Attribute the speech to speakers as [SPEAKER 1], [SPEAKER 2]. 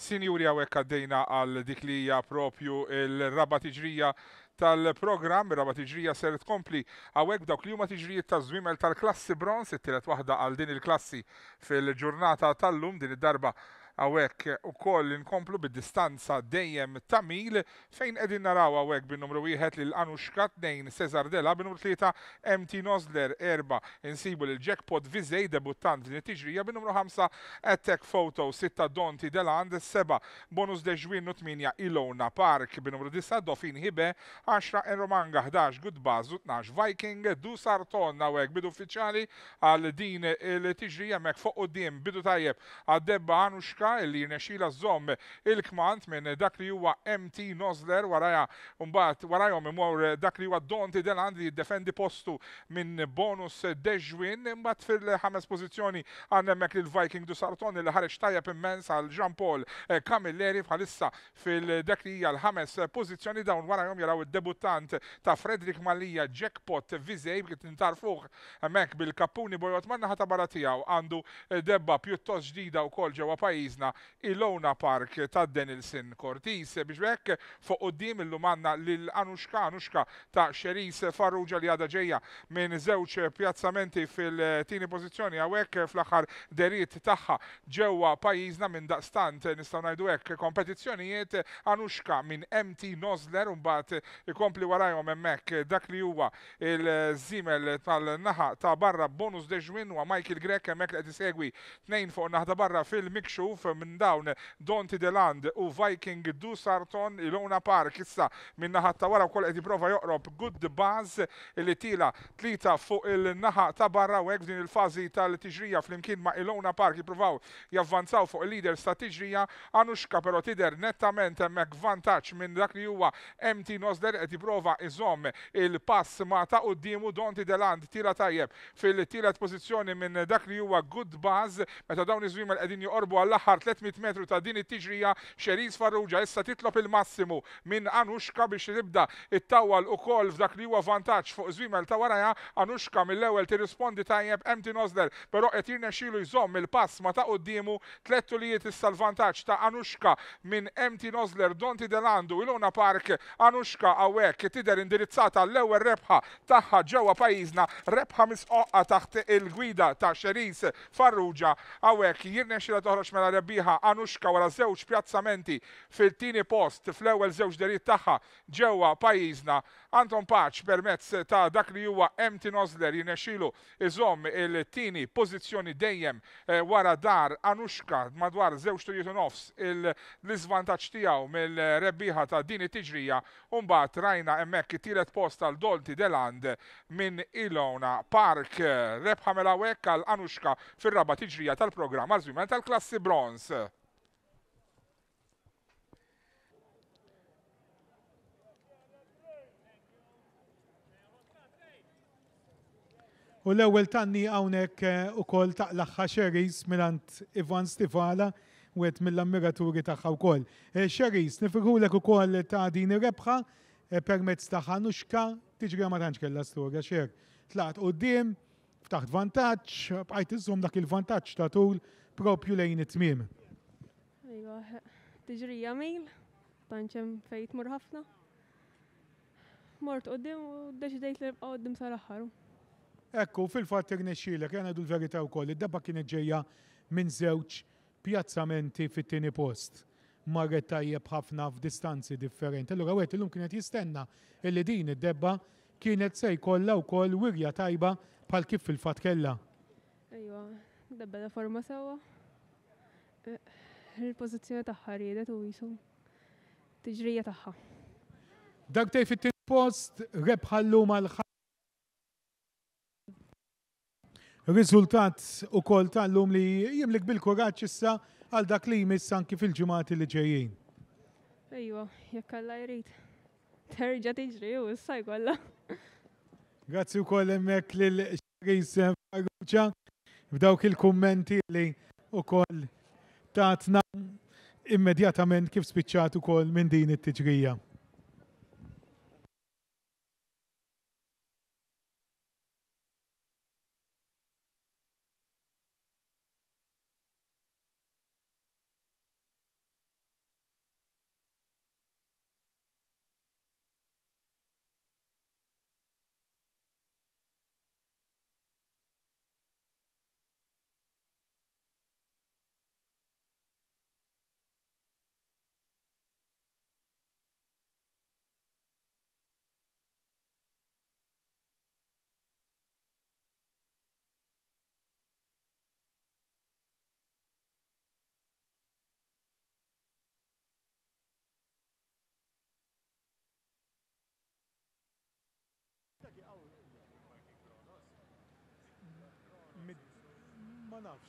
[SPEAKER 1] Sinjuri għawek għaddejna għal dik li hija propju il-raba tiġrija tal-programm, raba tiġrija ser tkompli għawek dawk li huma tiġrijiet ta' zwimel tal-klassi bronz, it-tielet waħda għal din il-klassi fil-ġurnata tal-lum din id-darba għawek u koll inkomplu bid-distanza dejjem tamil fejn edin naraw għawek bin numru 1 lil Anushka 2 Cesar Della bin numru 3 MT Nozler 4 insibu l Jackpot Vizej debuttant din tiġrija bin numru 5 Attack Photo 6 Donti Deland 7 Bonus Deġwin 8 Ilona Park bin numru disa, Dofin Hibe 10 Enromanga 11 Goodbuzz 12 Viking Du Sarton għawek bidu uffiċjali għal din il-tiġrija mek fuq u bidu tajjeb għad-debba Anushka Amerika li jirnexila żomm il-kmant minn dak li huwa MT Nozler waraja mbagħad warajom imur dak li huwa Donti Deland li jiddefendi postu minn bonus Dejwin imbagħad fil-ħames pożizzjoni għandna hemmhekk il-Viking du Sarton il ħareġ tajjeb immens għal Jean Paul Camilleri bħalissa fil-dak li l-ħames pożizzjoni dawn warajhom jaraw id-debuttant ta' Fredrik Malija Jackpot Vizej bħit nintarfuħ hemmhekk bil kapuni bojot manna ħata baratijaw għandu debba pjuttost ġdida u kol ġewa pajiz ħafna il-Lona Park ta' Denilson Cortis biex bekk fuq qoddim illum għandna lil Anushka Anushka ta' Xeris Farrugia li għadha ġejja minn żewġ pjazzamenti fil-tieni pożizzjoni hawnhekk fl-aħħar deriet tagħha ġewwa pajjiżna minn daqstant nistgħu ngħidu hekk kompetizzjonijiet Anushka minn MT Nozler u mbagħad ikompli warajhom hemmhekk dak li huwa il-żimel tal-naħa ta' barra bonus deġwin wa Michael Grek hemmhekk qed isegwi tnejn fuq naħda barra fil-mikxuf konfer minn dawn Donti Deland u Viking Du Sarton il ona Park issa minn naħat ta' wara kol qed prova joqrob good buzz li tila tlita fuq il-naħa ta' barra u din il-fażi tal-tiġrija flimkien ma' il ona Park jiprovaw javvanzaw fuq il-leaders ta' tiġrija Anushka però tider nettament mek vantaċ minn dak li huwa MT Nosder qed jipprova izom il-pass ma' ta' dimu Donti Deland tira tajjeb fil-tielet pożizzjoni minn dak li huwa good buzz meta dawn iż-żwiemer qegħdin joqorbu għall-aħħar l-aħħar 300 metru ta' din it-tiġrija Xeriz Farrugia issa titlob il-massimu minn Anuxka biex tibda it-tawal ukoll f'dak li huwa vantaġġ fuq żwiemel ta' waraja Anuxka mill-ewwel tirrispondi tajjeb emti Nozder, però qed jirnexxielu jżomm il-pass ma ta' qudiemu tliet issa is sal-vantaġġ ta' Anuxka minn emti nozler Donti Delandu, Ilona Park Anuxka hawnhekk tidher indirizzata l-ewwel rebħa tagħha ġewwa pajjiżna rebħa misqoqa taħt il-gwida ta' Xeriz Farrugia Awek jirnexxiela toħroġ mela rebbieħa Anushka wara żewġ pjazzamenti fil-tieni post fl-ewwel żewġ deriet tagħha ġewwa pajjiżna. Anton Paċ permezz ta' dak li huwa Empty Nozler jinexilu iżomm il-tieni pożizzjoni dejjem eh, wara dar Anushka madwar żewġ turiet nofs l-iżvantaġġ tiegħu mill-rebbieħa ta' din it-tiġrija u mbagħad rajna hemmhekk it-tielet post tal Dolti Deland minn Ilona Park rebħa mela għal Anushka fir-raba tiġrija tal-programm għal tal-klassi bronz. Jones.
[SPEAKER 2] U l-ewel tanni għawnek eh, u kol laħħa xeris milant Ivan Stifala u għet mill-ammiraturi taħħa u kol. Xeris, eh, nifirħu l u kol ta' din rebħa eh, permezz ta' ħanuxka tiġri ma tantx kella storja xer. Tlaqt u d-dim, ftaħt vantaċ, bħajt iżom dak il-vantaċ ta' tul propju lejn it-tmiem.
[SPEAKER 3] Iva, tiġri jamil, tanċem fejt mur ħafna. Mort qoddim u deċidejt li nibqa' qoddim sal-aħħar.
[SPEAKER 2] Ekku, fil-fatt irnexxielek, jena du l-verità wkoll, id-dabba kienet ġejja minn żewġ pjazzamenti fit-tieni post marret tajjeb ħafna f'distanzi differenti. Allura għet illum kienet jistenna li din id-debba kienet se jkollha wkoll wirja tajba bħal kif fil-fatt kella
[SPEAKER 3] bella forma sewa. Eh, il-pozizjoni tagħha riedet u jisu tiġrija tagħha.
[SPEAKER 2] Dak tej fit post rebħallu mal-ħal. Riżultat u kol tal-lum li jimlik bil-kuraċ issa għal dak li jmiss anki fil-ġimati li ġejjin.
[SPEAKER 3] Ejwa, jekk għalla jrit. Terġa tiġri u s-sajgħalla.
[SPEAKER 2] Grazzi u koll emmek lil Xarisem Farruċa. F'dawk il-kummenti li u koll tatna immedjatament kif spiċċat u koll minn din it tġrija manavs.